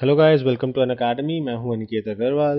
Hello guys welcome to Unacademy मैं हूं Aniket Agarwal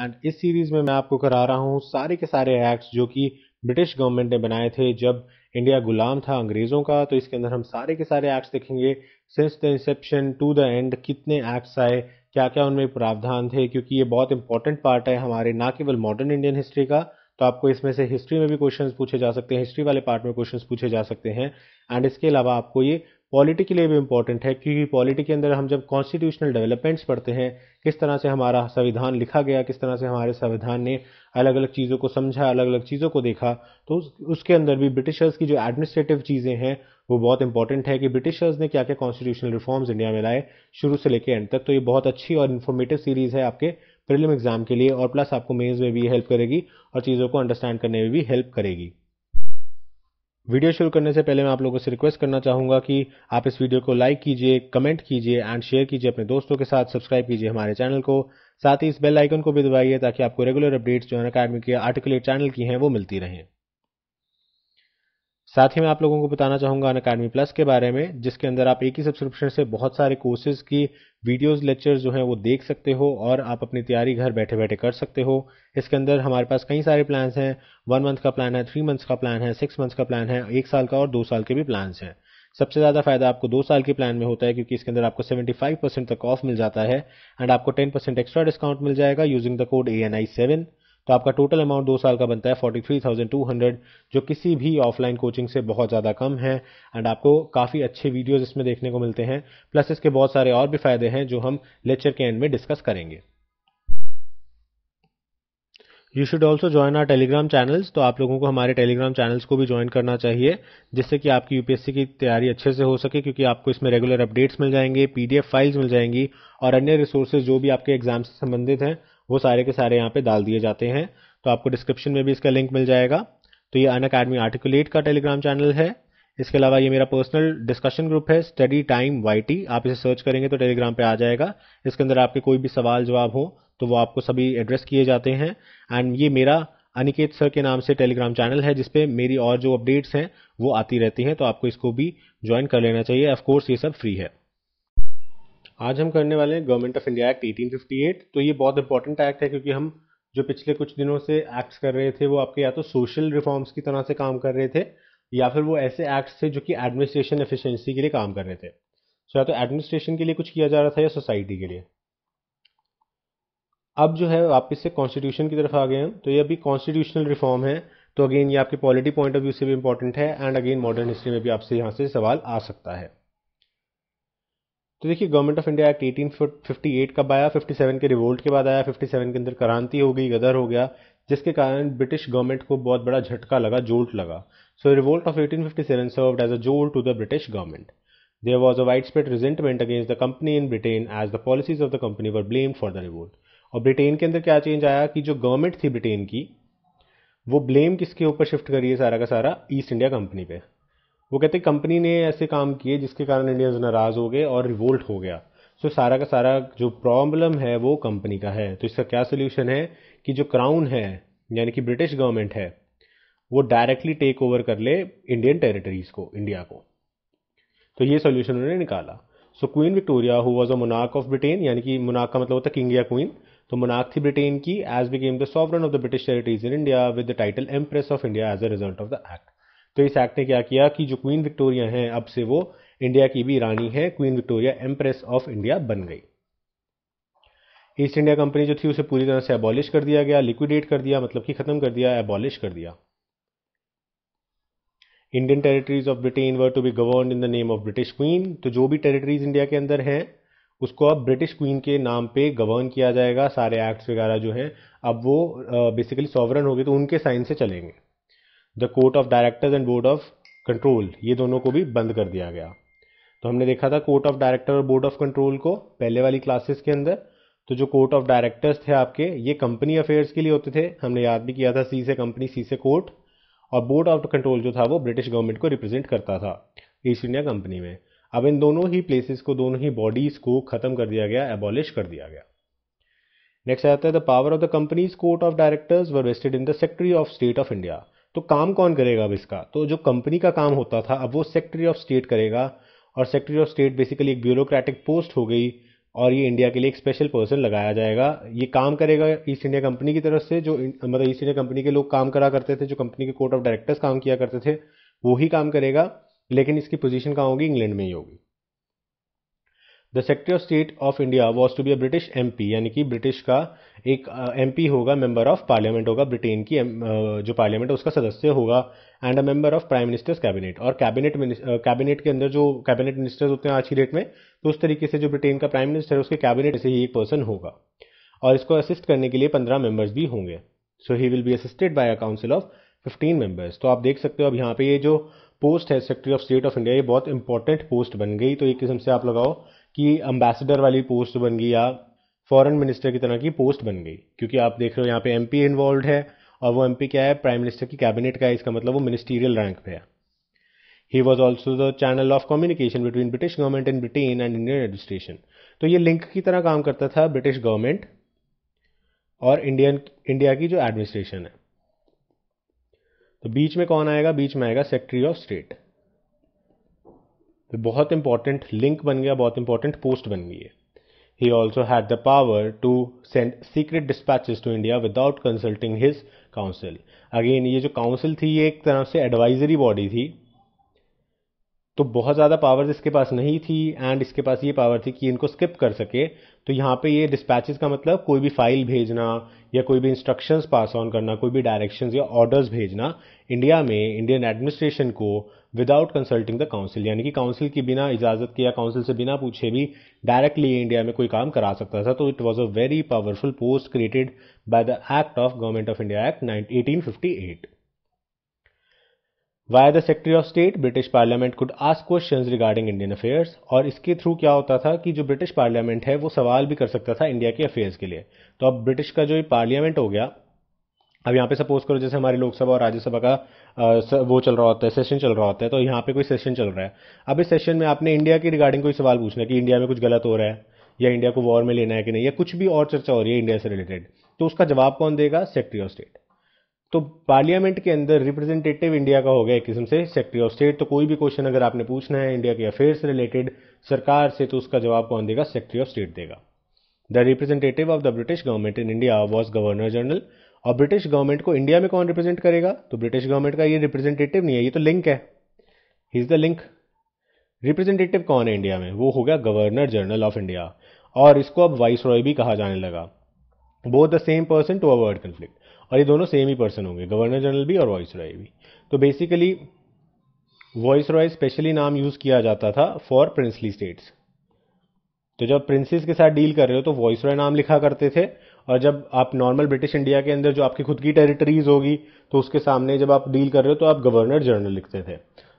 and इस सीरीज में मैं आपको करा रहा हूं सारे के सारे एक्ट्स जो कि ब्रिटिश गवर्नमेंट ने बनाए थे जब इंडिया गुलाम था अंग्रेज़ों का तो इसके अंदर हम सारे के सारे एक्ट्स देखेंगे since the inception to the end कितने एक्ट्स आए क्या क्या उनमें प्रावधान थे क्योंकि ये बहुत इंपॉर्टेंट पार्ट है हमारे ना केवल मॉडर्न इंडियन हिस्ट्री का तो आपको इसमें से हिस्ट्री में भी क्वेश्चंस पूछे जा सकते हैं हिस्ट्री वाले पार्ट में क्वेश्चंस पूछे जा सकते हैं एंड इसके अलावा आपको ये पॉलिटी के लिए भी इम्पॉर्टेंट है क्योंकि पॉलिटी के अंदर हम जब कॉन्स्टिट्यूशनल डेवलपमेंट्स पढ़ते हैं किस तरह से हमारा संविधान लिखा गया किस तरह से हमारे संविधान ने अलग अलग चीज़ों को समझा अलग अलग चीज़ों को देखा तो उसके अंदर भी ब्रिटिशर्स की जो एडमिनिस्ट्रेटिव चीज़ें हैं वो बहुत इंपॉर्टेंट है कि ब्रिटिशर्स ने क्या क्या कॉन्स्टिट्यूशनल रिफॉर्म्स इंडिया में लाए शुरू से लेकर एंड तक तो ये बहुत अच्छी और इन्फॉर्मेटिव सीरीज़ है आपके प्रिलिम एग्जाम के लिए और प्लस आपको मेज में भी हेल्प करेगी और चीज़ों को अंडरस्टैंड करने में भी हेल्प करेगी वीडियो शुरू करने से पहले मैं आप लोगों से रिक्वेस्ट करना चाहूंगा कि आप इस वीडियो को लाइक कीजिए कमेंट कीजिए एंड शेयर कीजिए अपने दोस्तों के साथ सब्सक्राइब कीजिए हमारे चैनल को साथ ही इस बेल आइकन को भी दबाइए ताकि आपको रेगुलर अपडेट्स जो है अकेडमी के आर्टिकुलेट चैनल की हैं वो मिलती रहें साथ ही मैं आप लोगों को बताना चाहूँगा अन अकेडमी प्लस के बारे में जिसके अंदर आप एक ही सब्सक्रिप्शन से बहुत सारे कोर्सेज की वीडियोस लेक्चर जो हैं वो देख सकते हो और आप अपनी तैयारी घर बैठे बैठे कर सकते हो इसके अंदर हमारे पास कई सारे प्लान्स हैं वन मंथ का प्लान है थ्री मंथ्स का प्लान है सिक्स मंथ्स का प्लान है एक साल का और दो साल के भी प्लान्स हैं सबसे ज़्यादा फायदा आपको दो साल के प्लान में होता है क्योंकि इसके अंदर आपको 75 परसेंट तक ऑफ मिल जाता है एंड आपको 10 परसेंट एक्स्ट्रा डिस्काउंट मिल जाएगा using the code A N I seven तो आपका टोटल अमाउंट दो साल का बनता है forty three thousand two hundred जो किसी भी ऑफलाइन कोचिंग से बहुत ज़्यादा कम है एंड आपको काफ़ी अच्छे वीडियोज़ इसमें देखने को मिलते हैं प्लस इसके बहुत सारे और भी फ़ायदे हैं जो हम लेक्चर के एंड में डिस्कस करेंगे you should also join our Telegram channels तो आप लोगों को हमारे टेलीग्राम चैनल्स को भी ज्वाइन करना चाहिए जिससे कि आपकी यूपीएससी की तैयारी अच्छे से हो सके क्योंकि आपको इसमें रेगुलर अपडेट्स मिल जाएंगे पीडीएफ फाइल्स मिल जाएंगी और अन्य रिसोर्सेज जो भी आपके एग्जाम से संबंधित हैं वो सारे के सारे यहाँ पे डाल दिए जाते हैं तो आपको डिस्क्रिप्शन में भी इसका लिंक मिल जाएगा तो ये अन अकेडमी आर्टिकुलेट का टेलीग्राम चैनल है इसके अलावा ये मेरा पर्सनल डिस्कशन ग्रुप है स्टडी टाइम वाई आप इसे सर्च करेंगे तो टेलीग्राम पे आ जाएगा इसके अंदर आपके कोई भी सवाल जवाब हो तो वो आपको सभी एड्रेस किए जाते हैं एंड ये मेरा अनिकेत सर के नाम से टेलीग्राम चैनल है जिसपे मेरी और जो अपडेट्स हैं वो आती रहती हैं तो आपको इसको भी ज्वाइन कर लेना चाहिए ऑफकोर्स ये सब फ्री है आज हम करने वाले हैं गवर्नमेंट ऑफ इंडिया एक्ट 1858 तो ये बहुत इंपॉर्टेंट एक्ट है क्योंकि हम जो पिछले कुछ दिनों से एक्ट्स कर रहे थे वो आपके या तो सोशल रिफॉर्म्स की तरह से काम कर रहे थे या फिर वो ऐसे एक्ट्स थे जो कि एडमिनिस्ट्रेशन एफिशिएंसी के लिए काम कर रहे थे सो या तो एडमिनिस्ट्रेशन के लिए कुछ किया जा रहा था या सोसाइटी के लिए अब जो है वापस से कॉन्स्टिट्यूशन की तरफ आ गए हैं तो ये अभी कॉन्स्टिट्यूशनल रिफॉर्म है तो अगेन ये आपके पॉलिटी पॉइंट ऑफ व्यू से भी इंपॉर्टेंट है एंड अगेन मॉडर्न हिस्ट्री में भी आपसे यहाँ से सवाल आ सकता है तो देखिए government of India act eighteen fifty कब आया फिफ्टी के रिवोल्ट के बाद आया सेवन के अंदर क्रांति हो गई गदर हो गया जिसके कारण ब्रिटिश गवर्नमेंट को बहुत बड़ा झटका लगा जोल्ट लगा so revolt of seven served as a jolt to the British government was a a spread resentment against the company in Britain as the policies of the company were blamed for the revolt और Britain के अंदर क्या change आया कि जो government थी Britain की वो ब्लेम किसके ऊपर शिफ्ट करिए सारा का सारा ईस्ट इंडिया कंपनी पे वो कहते कंपनी ने ऐसे काम किए जिसके कारण इंडियंस नाराज़ हो गए और रिवोल्ट हो गया सो so, सारा का सारा जो प्रॉब्लम है वो कंपनी का है तो इसका क्या सोल्यूशन है कि जो क्राउन है यानी कि ब्रिटिश गवर्नमेंट है वो डायरेक्टली टेक ओवर कर ले इंडियन टेरिटरीज को इंडिया को तो ये सोल्यूशन उन्होंने निकाला so Queen Victoria who was a मुनाक ऑफ ब्रिटेन यानी कि मुनाक का मतलब होता है किंग या क्वीन तो मुनाक थी ब्रिटेन की as became the sovereign of the British territories in India with the title empress of India as a result of the act तो इस एक्ट ने क्या किया कि जो क्वीन विक्टोरिया है अब से वो इंडिया की भी रानी है Queen Victoria empress of India बन गई ईस्ट इंडिया कंपनी जो थी उसे पूरी तरह से एबॉलिश कर दिया गया लिक्विडेट कर दिया मतलब कि खत्म कर दिया एबॉलिश कर दिया Indian territories of Britain were to be govern in the name of British queen तो जो भी टेरिटरीज इंडिया के अंदर हैं उसको अब ब्रिटिश क्वीन के नाम पे गवर्न किया जाएगा सारे एक्ट्स वगैरह जो हैं अब वो बेसिकली सॉवरन हो गए तो उनके साइन से चलेंगे the court of directors and board of control ये दोनों को भी बंद कर दिया गया तो हमने देखा था कोर्ट ऑफ डायरेक्टर और बोर्ड ऑफ कंट्रोल को पहले वाली क्लासेस के अंदर तो जो कोर्ट ऑफ डायरेक्टर्स थे आपके ये कंपनी अफेयर्स के लिए होते थे हमने याद भी किया था सी से कंपनी सी से कोर्ट और बोर्ड ऑफ कंट्रोल जो था वो ब्रिटिश गवर्नमेंट को रिप्रेजेंट करता था ईस्ट इंडिया कंपनी में अब इन दोनों ही प्लेसेस को दोनों ही बॉडीज को खत्म कर दिया गया एबॉलिश कर दिया गया नेक्स्ट आता है the power of the companies court of directors were vested in the secretary of state of India तो काम कौन करेगा अब इसका तो जो कंपनी का काम होता था अब वो सेक्रेटरी ऑफ स्टेट करेगा और सेक्रेटरी ऑफ स्टेट बेसिकली एक ब्यूरोक्रेटिक पोस्ट हो गई और ये इंडिया के लिए एक स्पेशल पर्सन लगाया जाएगा ये काम करेगा ईस्ट इंडिया कंपनी की तरफ से जो मतलब ईस्ट इंडिया कंपनी के लोग काम करा करते थे जो कंपनी के कोर्ट ऑफ डायरेक्टर्स काम किया करते थे वो ही काम करेगा लेकिन इसकी पोजीशन कहाँ होगी इंग्लैंड में ही होगी the secretary of state of India was to be a British M यानी कि ब्रिटिश का एक एम uh, होगा मेंबर ऑफ पार्लियामेंट होगा ब्रिटेन की uh, जो पार्लियामेंट है उसका सदस्य होगा and a member of prime minister's cabinet और कैबिनेट कैबिनेट uh, के अंदर जो कैबिनेट मिनिस्टर्स होते हैं आज की डेट में तो उस तरीके से जो ब्रिटेन का प्राइम मिनिस्टर है उसके कैबिनेट से ही एक पर्सन होगा और इसको असिस्ट करने के लिए पंद्रह मेंबर्स भी होंगे so he will be assisted by a council of fifteen members तो आप देख सकते हो अब यहाँ पे ये जो पोस्ट है secretary of state of India ये बहुत इंपॉर्टेंट पोस्ट बन गई तो एक किस्म से आप लगाओ कि अम्बेसडर वाली पोस्ट बन गई या फॉरेन मिनिस्टर की तरह की पोस्ट बन गई क्योंकि आप देख रहे हो यहाँ पे एमपी इन्वॉल्व है और वो एमपी क्या है प्राइम मिनिस्टर की कैबिनेट का है इसका मतलब वो मिनिस्टीरियल रैंक पे है he was also the channel of communication between British government in Britain and Indian administration तो ये लिंक की तरह काम करता था ब्रिटिश गवर्नमेंट और इंडियन इंडिया की जो एडमिनिस्ट्रेशन है तो बीच में कौन आएगा बीच में आएगा सेक्रेटरी ऑफ स्टेट बहुत इंपॉर्टेंट लिंक बन गया बहुत इंपॉर्टेंट पोस्ट बन गई है he also had the power to send secret dispatches to India without consulting his council again ये जो काउंसिल थी ये एक तरह से एडवाइजरी बॉडी थी तो बहुत ज़्यादा पावर इसके पास नहीं थी एंड इसके पास ये पावर थी कि इनको स्किप कर सके तो यहां पे ये डिस्पैचेस का मतलब कोई भी फाइल भेजना या कोई भी इंस्ट्रक्शंस पास ऑन करना कोई भी डायरेक्शंस या ऑर्डर्स भेजना इंडिया में इंडियन एडमिनिस्ट्रेशन को विदाउट कंसल्टिंग द काउंसिल यानी कि काउंसिल की बिना इजाजत के या काउंसिल से बिना पूछे भी डायरेक्टली इंडिया में कोई काम करा सकता था तो it was a very powerful post created by the act of government of India act eighteen fifty eight via the secretary of state British parliament could ask question regarding Indian affairs और इसके through क्या होता था कि जो British parliament है वो सवाल भी कर सकता था इंडिया के अफेयर्स के लिए तो अब ब्रिटिश का जो पार्लियामेंट हो गया अब यहाँ पे सपोज करो जैसे हमारी लोकसभा और राज्यसभा का वो चल रहा होता है सेशन चल रहा होता है तो यहाँ पे कोई सेशन चल रहा है अब इस सेशन में आपने इंडिया की रिगार्डिंग कोई सवाल पूछना है कि इंडिया में कुछ गलत हो रहा है या इंडिया को वॉर में लेना है कि नहीं या कुछ भी और चर्चा हो रही है इंडिया से रिलेटेड तो उसका जवाब कौन देगा सेक्रेटरी ऑफ स्टेट तो पार्लियामेंट के अंदर रिप्रेजेंटेटिव इंडिया का हो गया एक किस्म से सेक्रेटरी ऑफ स्टेट तो कोई भी क्वेश्चन अगर आपने पूछना है इंडिया के अफेयर से रिलेटेड सरकार से तो उसका जवाब कौन देगा सेक्रेटरी ऑफ स्टेट देगा the representative of the British government in India was governor general और ब्रिटिश गवर्नमेंट को इंडिया में कौन रिप्रेजेंट करेगा तो ब्रिटिश गवर्नमेंट का ये रिप्रेजेंटेटिव नहीं है ये तो लिंक है he is the link representative कौन है इंडिया में वो हो गया गवर्नर जनरल ऑफ इंडिया और इसको अब वाइस रॉय भी कहा जाने लगा वो the same person to avoid conflict और ये दोनों सेम ही पर्सन होंगे गवर्नर जनरल भी और वॉइस रॉय भी तो बेसिकली वॉइस रॉय स्पेशली नाम यूज़ किया जाता था फॉर प्रिंसली स्टेट्स तो जब प्रिंसेस के साथ डील कर रहे हो तो वॉइस रॉय नाम लिखा करते थे और जब आप नॉर्मल ब्रिटिश इंडिया के अंदर जो आपकी खुद की टेरिटरीज होगी तो उसके सामने जब आप डील कर रहे हो तो आप गवर्नर जनरल लिखते थे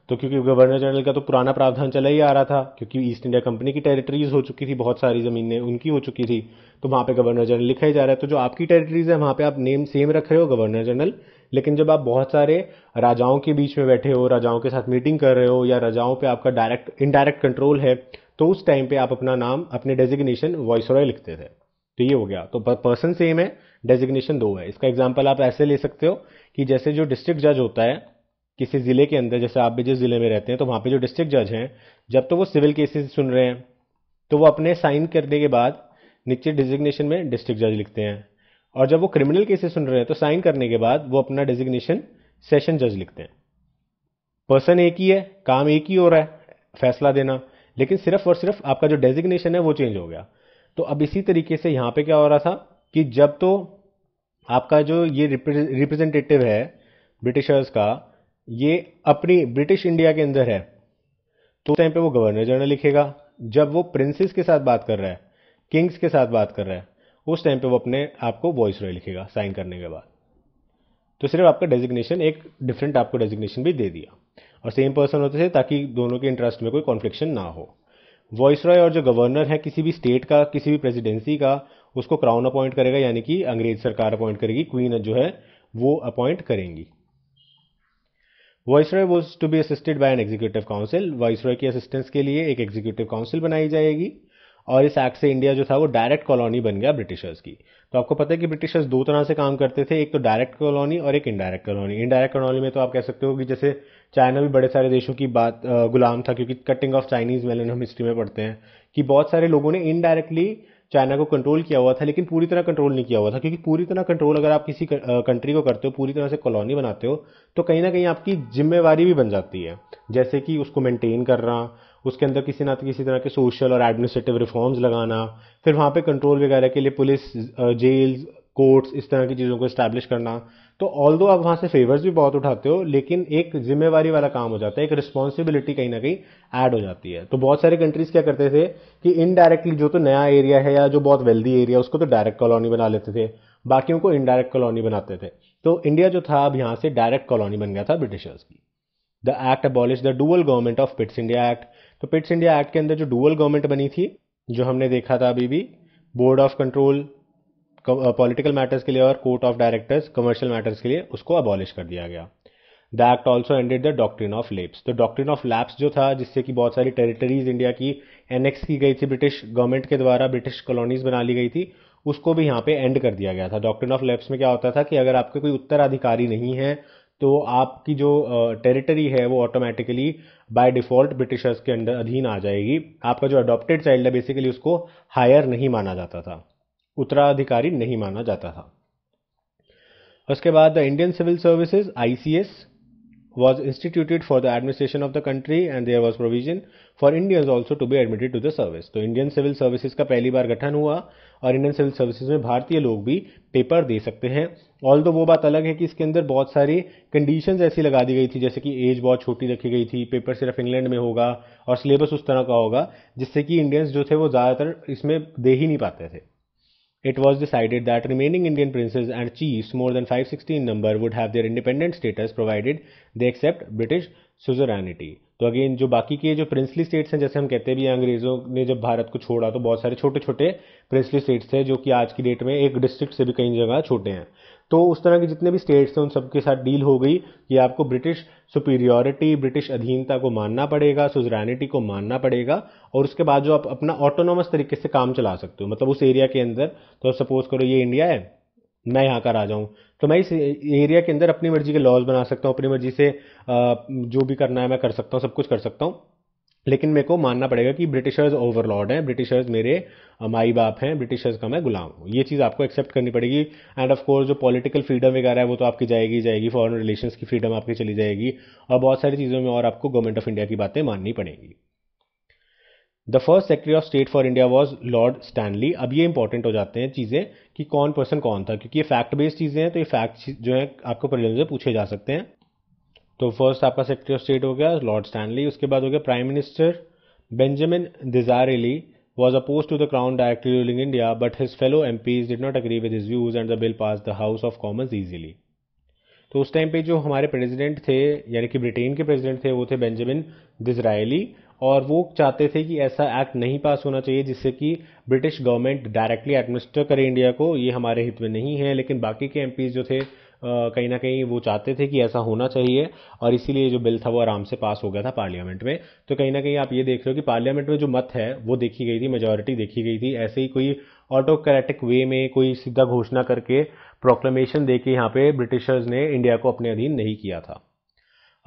तो क्योंकि गवर्नर जनरल का तो पुराना प्रावधान चला ही आ रहा था क्योंकि ईस्ट इंडिया कंपनी की टेरिटरीज हो चुकी थी बहुत सारी ज़मीनें उनकी हो चुकी थी तो वहाँ पे गवर्नर जनरल लिखा ही जा रहा है तो जो आपकी टेरिटरीज है वहाँ पे आप नेम सेम रख रहे हो गवर्नर जनरल लेकिन जब आप बहुत सारे राजाओं के बीच में बैठे हो राजाओं के साथ मीटिंग कर रहे हो या राजाओं पर आपका डायरेक्ट इनडायरेक्ट कंट्रोल है तो उस टाइम पर आप अपना नाम अपने डेजिग्नेशन वॉइस लिखते थे तो ये हो गया तो पर्सन सेम है डेजिग्नेशन दो है इसका एग्जाम्पल आप ऐसे ले सकते हो कि जैसे जो डिस्ट्रिक्ट जज होता है किसी ज़िले के अंदर जैसे आप भी जिस ज़िले में रहते हैं तो वहां पे जो डिस्ट्रिक्ट जज हैं जब तो वो सिविल केसेस सुन रहे हैं तो वो अपने साइन करने के बाद नीचे डिजिग्नेशन में डिस्ट्रिक्ट जज लिखते हैं और जब वो क्रिमिनल केसेस सुन रहे हैं तो साइन करने के बाद वो अपना डिजिग्नेशन सेशन जज लिखते हैं पर्सन एक ही है काम एक ही हो रहा है फैसला देना लेकिन सिर्फ और सिर्फ आपका जो डेजिग्नेशन है वो चेंज हो गया तो अब इसी तरीके से यहाँ पे क्या हो रहा था कि जब तो आपका जो ये रिप्रेजेंटेटिव है ब्रिटिशर्स का ये अपनी ब्रिटिश इंडिया के अंदर है तो उस टाइम पे वो गवर्नर जनरल लिखेगा जब वो प्रिंसेस के साथ बात कर रहा है किंग्स के साथ बात कर रहा है उस टाइम पे वो अपने आप को वॉइस रॉय लिखेगा साइन करने के बाद तो सिर्फ आपका डेजिग्नेशन एक डिफरेंट आपको डेजिग्नेशन भी दे दिया और सेम पर्सन होते थे ताकि दोनों के इंटरेस्ट में कोई कॉन्फ्लिक्शन ना हो वॉइस रॉय और जो गवर्नर है किसी भी स्टेट का किसी भी प्रेसिडेंसी का उसको क्राउन अपॉइंट करेगा यानी कि अंग्रेज सरकार अपॉइंट करेगी क्वीन जो है वो अपॉइंट करेंगी viceroy was to be assisted by an executive council viceroy की असिस्टेंस के लिए एक एग्जीक्यूटिव काउंसिल बनाई जाएगी और इस एक्ट से इंडिया जो था वो डायरेक्ट कॉलोनी बन गया ब्रिटिशर्स की तो आपको पता है कि ब्रिटिशर्स दो तरह से काम करते थे एक तो डायरेक्ट कॉलोनी और एक इनडायरेक्ट कॉलोनी इनडायरेक्ट कॉलोनी में तो आप कह सकते हो कि जैसे चाइना भी बड़े सारे देशों की बात गुलाम था क्योंकि कटिंग ऑफ चाइनीज मेलन हम हिस्ट्री में पढ़ते हैं कि बहुत सारे लोगों ने इनडायरेक्टली चाइना को कंट्रोल किया हुआ था लेकिन पूरी तरह कंट्रोल नहीं किया हुआ था क्योंकि पूरी तरह कंट्रोल अगर आप किसी कंट्री को करते हो पूरी तरह से कॉलोनी बनाते हो तो कहीं ना कहीं आपकी जिम्मेवारी भी बन जाती है जैसे कि उसको मेंटेन करना उसके अंदर किसी ना किसी तरह के सोशल और एडमिनिस्ट्रेटिव रिफॉर्म्स लगाना फिर वहाँ पे कंट्रोल वगैरह के लिए पुलिस जेल कोर्ट्स इस तरह की चीज़ों को इस्टेब्लिश करना तो ऑल दो आप वहाँ से फेवर्स भी बहुत उठाते हो लेकिन एक जिम्मेवारी वाला काम हो जाता है एक रिस्पॉन्सिबिलिटी कहीं ना कहीं ऐड हो जाती है तो बहुत सारे कंट्रीज क्या करते थे कि इनडायरेक्टली जो तो नया एरिया है या जो बहुत वेल्दी एरिया उसको तो डायरेक्ट कॉलोनी बना लेते थे बाकियों को इनडायरेक्ट कॉलोनी बनाते थे तो इंडिया जो था अब यहाँ से डायरेक्ट कॉलोनी बन गया था ब्रिटिशर्स की the act abolish the dual government of Pitt's India act तो पिट्स इंडिया एक्ट के अंदर जो डुअल गवर्नमेंट बनी थी जो हमने देखा था अभी भी board of control political matters के लिए और court of directors commercial matters के लिए उसको अबॉलिश कर दिया गया the act also ended the doctrine of lapse तो डॉक्ट्रिन ऑफ लैप्स जो था जिससे कि बहुत सारी टेरिटरीज इंडिया की एनेक्स की गई थी ब्रिटिश गवर्नमेंट के द्वारा ब्रिटिश कॉलोनीज बना ली गई थी उसको भी यहाँ पे एंड कर दिया गया था डॉक्ट्रिन ऑफ लेप्स में क्या होता था कि अगर आपके कोई उत्तराधिकारी नहीं है तो आपकी जो टेरिटरी है वो ऑटोमेटिकली बाय डिफ़ॉल्ट ब्रिटिशर्स के अंडर अधीन आ जाएगी आपका जो अडॉप्टेड चाइल्ड है बेसिकली उसको हायर नहीं माना जाता था उत्तराधिकारी नहीं माना जाता था उसके बाद the Indian civil services ICS was instituted for the administration of the country and there was provision for Indians also to be admitted to the service. तो इंडियन सिविल Services का पहली बार गठन हुआ और इंडियन सिविल Services में भारतीय लोग भी पेपर दे सकते हैं ऑल दो वो बात अलग है कि इसके अंदर बहुत सारी कंडीशंस ऐसी लगा दी गई थी जैसे कि एज बहुत छोटी रखी गई थी पेपर सिर्फ इंग्लैंड में होगा और सिलेबस उस तरह का होगा जिससे कि इंडियंस जो थे वो ज़्यादातर इसमें दे ही नहीं पाते थे it was decided that remaining Indian princes and chiefs more than 516 in number would have their independent status provided they accept British suzerainty तो अगेन जो बाकी के जो प्रिंसली स्टेट्स हैं जैसे हम कहते भी हैं अंग्रेज़ों ने जब भारत को छोड़ा तो बहुत सारे छोटे छोटे प्रिंसली स्टेट्स थे जो कि आज की डेट में एक डिस्ट्रिक्ट से भी कई जगह छोटे हैं तो उस तरह के जितने भी स्टेट्स हैं उन सबके साथ डील हो गई कि आपको ब्रिटिश सुपीरियोरिटी ब्रिटिश अधीनता को मानना पड़ेगा सुजरानिटी को मानना पड़ेगा और उसके बाद जो आप अपना ऑटोनोमस तरीके से काम चला सकते हो मतलब उस एरिया के अंदर तो सपोज करो ये इंडिया है मैं यहाँ का राजा हूँ तो मैं इस एरिया के अंदर अपनी मर्जी के लॉज बना सकता हूँ अपनी मर्जी से जो भी करना है मैं कर सकता हूँ सब कुछ कर सकता हूँ लेकिन मेरे को मानना पड़ेगा कि ब्रिटिशर्स ओवरलॉर्ड हैं ब्रिटिशर्स मेरे माई बाप हैं ब्रिटिशर्स का मैं गुलाम हूँ ये चीज़ आपको एक्सेप्ट करनी पड़ेगी एंड ऑफ कोर्स जो पॉलिटिकल फ्रीडम वगैरह है वो तो आपकी जाएगी जाएगी फॉरेन रिलेशंस की फ्रीडम आपकी चली जाएगी और बहुत सारी चीज़ों में और आपको गवर्नमेंट ऑफ इंडिया की बातें माननी पड़ेगी the first secretary of state for India was Lord Stanley अब ये इंपॉर्टेंट हो जाते हैं चीज़ें कि कौन पर्सन कौन था क्योंकि ये फैक्ट बेस्ड चीज़ें हैं तो ये फैक्ट जो है आपको प्रॉब्लम से पूछे जा सकते हैं तो फर्स्ट आपका सेक्रेटरी ऑफ स्टेट हो गया लॉर्ड स्टैनली उसके बाद हो गया prime minister Benjamin Disraeli oppose to the crown crown ruling India but his fellow M Ps did not agree with his views and the bill pass the house of commerce easily. तो उस time पे जो हमारे president थे यानी कि Britain के president थे वो थे बेंजामिन डिजराइली और वो चाहते थे कि ऐसा एक्ट नहीं पास होना चाहिए जिससे कि ब्रिटिश गवर्नमेंट डायरेक्टली एडमिनिस्टर करे इंडिया को ये हमारे हित में नहीं है लेकिन बाकी के एमपीज जो थे कहीं ना कहीं वो चाहते थे कि ऐसा होना चाहिए और इसीलिए जो बिल था वो आराम से पास हो गया था पार्लियामेंट में तो कहीं ना कहीं आप ये देख रहे हो कि पार्लियामेंट में जो मत है वो देखी गई थी मेजोरिटी देखी गई थी ऐसे ही कोई ऑटोक्रेटिक वे में कोई सीधा घोषणा करके प्रोक्लेमेशन दे के यहाँ पे ब्रिटिशर्स ने इंडिया को अपने अधीन नहीं किया था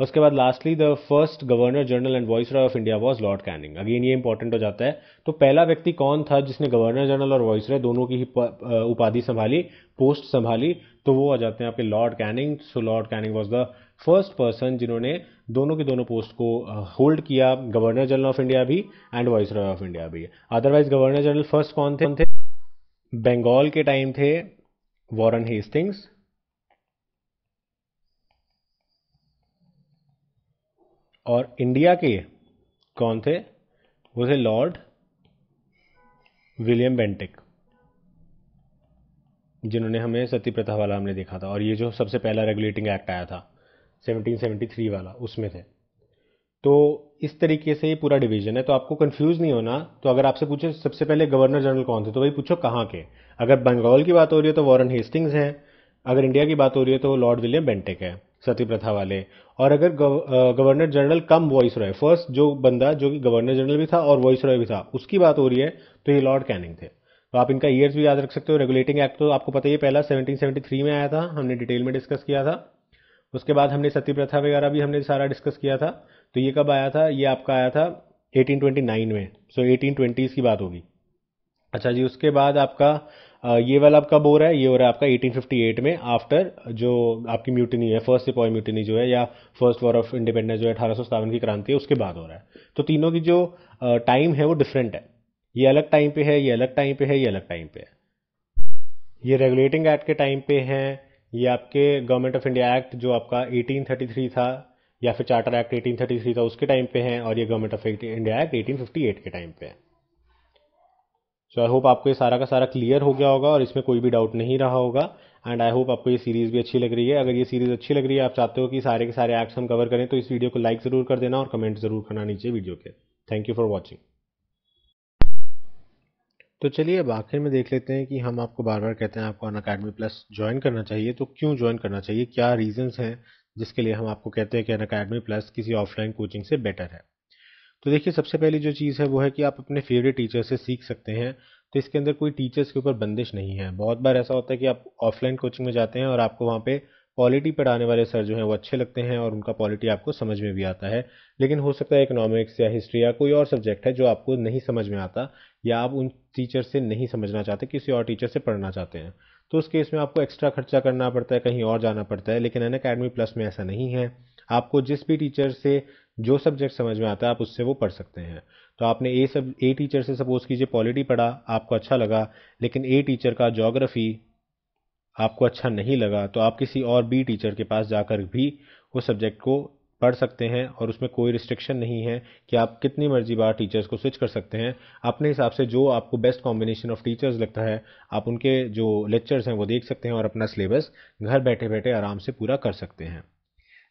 उसके बाद lastly the first governor general and viceroy of India was Lord Canning again ये इंपॉर्टेंट हो जाता है तो पहला व्यक्ति कौन था जिसने गवर्नर जनरल और वॉइस रॉय दोनों की ही उपाधि संभाली पोस्ट संभाली तो वो आ जाते हैं आपके lord Canning so lord Canning was the first person जिन्होंने दोनों के दोनों पोस्ट को होल्ड किया गवर्नर जनरल ऑफ इंडिया भी and viceroy of India भी अदरवाइज गवर्नर जनरल फर्स्ट कौन थे बंगाल के टाइम थे वॉरन हेस्टिंग्स और इंडिया के कौन थे वो थे लॉर्ड विलियम बेंटिक जिन्होंने हमें सती प्रथा वाला हमने देखा था और ये जो सबसे पहला रेगुलेटिंग एक्ट आया था 1773 वाला उसमें थे तो इस तरीके से ये पूरा डिवीजन है तो आपको कंफ्यूज नहीं होना तो अगर आपसे पूछे सबसे पहले गवर्नर जनरल कौन थे तो वही पूछो कहाँ के अगर बंगाल की बात हो रही है तो वॉरन हेस्टिंग्स हैं अगर इंडिया की बात हो रही है तो लॉर्ड विलियम बेंटिक है सती प्रथा वाले और अगर governor general cum viceroy first जो बंदा जो कि गवर्नर जनरल भी था और वॉइस रॉय भी था उसकी बात हो रही है तो ये लॉर्ड कैनिंग थे तो आप इनका ईयर्स भी याद रख सकते हो रेगुलेटिंग एक्ट तो आपको पता ही पहला 1773 में आया था हमने डिटेल में डिस्कस किया था उसके बाद हमने सती प्रथा वगैरह भी हमने सारा डिस्कस किया था तो ये कब आया था ये आपका आया था 1829 में सो so, 1820s की बात होगी अच्छा जी उसके बाद आपका ये वाला आपका बोर रहा है ये हो रहा है आपका 1858 में आफ्टर जो आपकी म्यूटनी है फर्स्ट सिपॉय म्यूटनी जो है या फर्स्ट वॉर ऑफ इंडिपेंडेंस जो है अठारह की क्रांति है उसके बाद हो रहा है तो तीनों की जो टाइम है वो डिफरेंट है ये अलग टाइम पे है ये अलग टाइम पे है ये अलग टाइम पे है ये रेगुलेटिंग एक्ट के टाइम पे है ये आपके गवर्नमेंट ऑफ इंडिया एक्ट जो आपका 1833 था या फिर चार्टर एक्ट 1833 था उसके टाइम पे हैं और ये गवर्नमेंट ऑफ इंडिया एक्ट 1858 के टाइम पे है सो आई होप आपको ये सारा का सारा क्लियर हो गया होगा और इसमें कोई भी डाउट नहीं रहा होगा एंड आई होप आपको ये सीरीज़ भी अच्छी लग रही है अगर ये सीरीज़ अच्छी लग रही है आप चाहते हो कि सारे के सारे एक्ट्स हम कवर करें तो इस वीडियो को लाइक ज़रूर कर देना और कमेंट ज़रूर करना नीचे वीडियो के थैंक यू फॉर वॉचिंग तो चलिए अब आखिर में देख लेते हैं कि हम आपको बार बार कहते हैं आपको अन अकेडमी प्लस ज्वाइन करना चाहिए तो क्यों ज्वाइन करना चाहिए क्या रीजंस हैं जिसके लिए हम आपको कहते हैं कि अन अकेडमी प्लस किसी ऑफलाइन कोचिंग से बेटर है तो देखिए सबसे पहली जो चीज़ है वो है कि आप अपने फेवरेट टीचर से सीख सकते हैं तो इसके अंदर कोई टीचर्स के ऊपर बंदिश नहीं है बहुत बार ऐसा होता है कि आप ऑफलाइन कोचिंग में जाते हैं और आपको वहाँ पे पॉलिटी पढ़ाने वाले सर जो हैं वो अच्छे लगते हैं और उनका पॉलिटी आपको समझ में भी आता है लेकिन हो सकता है इकोनॉमिक्स या हिस्ट्री या कोई और सब्जेक्ट है जो आपको नहीं समझ में आता या आप उन टीचर से नहीं समझना चाहते किसी और टीचर से पढ़ना चाहते हैं तो उस केस में आपको एक्स्ट्रा खर्चा करना पड़ता है कहीं और जाना पड़ता है लेकिन अन अकेडमी प्लस में ऐसा नहीं है आपको जिस भी टीचर से जो सब्जेक्ट समझ में आता है आप उससे वो पढ़ सकते हैं तो आपने ए सब ए टीचर से सपोज़ कीजिए पॉलिटी पढ़ा आपको अच्छा लगा लेकिन ए टीचर का जोग्राफ़ी आपको अच्छा नहीं लगा तो आप किसी और बी टीचर के पास जाकर भी उस सब्जेक्ट को पढ़ सकते हैं और उसमें कोई रिस्ट्रिक्शन नहीं है कि आप कितनी मर्जी बार टीचर्स को स्विच कर सकते हैं अपने हिसाब से जो आपको बेस्ट कॉम्बिनेशन ऑफ टीचर्स लगता है आप उनके जो लेक्चर्स हैं वो देख सकते हैं और अपना सिलेबस घर बैठे बैठे आराम से पूरा कर सकते हैं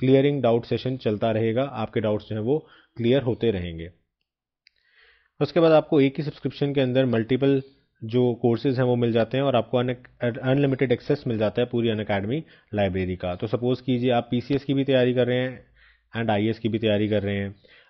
क्लियरिंग डाउट सेशन चलता रहेगा आपके डाउट्स जो हैं वो क्लियर होते रहेंगे उसके बाद आपको एक ही सब्सक्रिप्शन के अंदर मल्टीपल जो कोर्सेज हैं वो मिल जाते हैं और आपको अनलिमिटेड एक्सेस मिल जाता है पूरी अन अकेडमी लाइब्रेरी का तो सपोज़ कीजिए आप पी की भी तैयारी कर रहे हैं एंड आई की भी तैयारी कर रहे हैं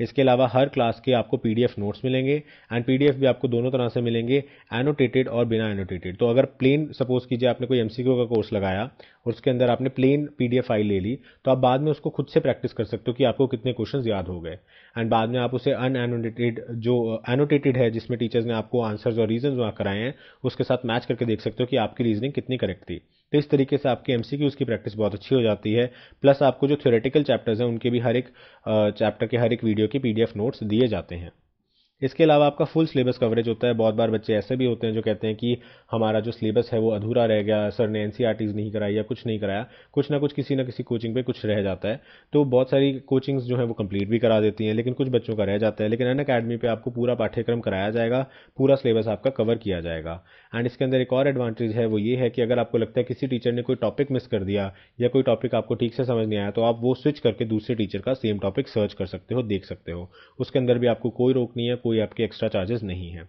इसके अलावा हर क्लास के आपको पी नोट्स मिलेंगे एंड पी भी आपको दोनों तरह से मिलेंगे एनोटेटेड और बिना एनोटेटेड तो अगर प्लेन सपोज कीजिए आपने कोई एम का कोर्स लगाया और उसके अंदर आपने प्लेन पी फाइल ले ली तो आप बाद में उसको खुद से प्रैक्टिस कर सकते हो कि आपको कितने क्वेश्चन याद हो गए एंड बाद में आप उसे अनएनोटेटेड जो एनोटेटेड है जिसमें टीचर्स ने आपको आंसर्स और रीजन वहाँ कराए हैं उसके साथ मैच करके देख सकते हो कि आपकी रीजनिंग कितनी करेक्ट थी तो इस तरीके से आपके एम की प्रैक्टिस बहुत अच्छी हो जाती है प्लस आपको जो थ्योरेटिकल चैप्टर्स हैं उनके भी हर एक चैप्टर के हर एक वीडियो के पी नोट्स दिए जाते हैं इसके अलावा आपका फुल सिलेबस कवरेज होता है बहुत बार बच्चे ऐसे भी होते हैं जो कहते हैं कि हमारा जो सिलेबस है वो अधूरा रह गया सर ने एन e नहीं कराई या कुछ नहीं कराया कुछ ना कुछ किसी ना किसी कोचिंग पे कुछ रह जाता है तो बहुत सारी कोचिंग्स जो है वो कंप्लीट भी करा देती हैं लेकिन कुछ बच्चों का रह जाता है लेकिन अन अकेडमी पर आपको पूरा पाठ्यक्रम कराया जाएगा पूरा सिलेबस आपका कवर किया जाएगा एंड इसके अंदर एक और एडवांटेज है वो ये है कि अगर आपको लगता है किसी टीचर ने कोई टॉपिक मिस कर दिया या कोई टॉपिक आपको ठीक से समझ नहीं आया तो आप वो स्विच करके दूसरे टीचर का सेम टॉपिक सर्च कर सकते हो देख सकते हो उसके अंदर भी आपको कोई रोक नहीं है कोई आपके एक्स्ट्रा चार्जेस नहीं है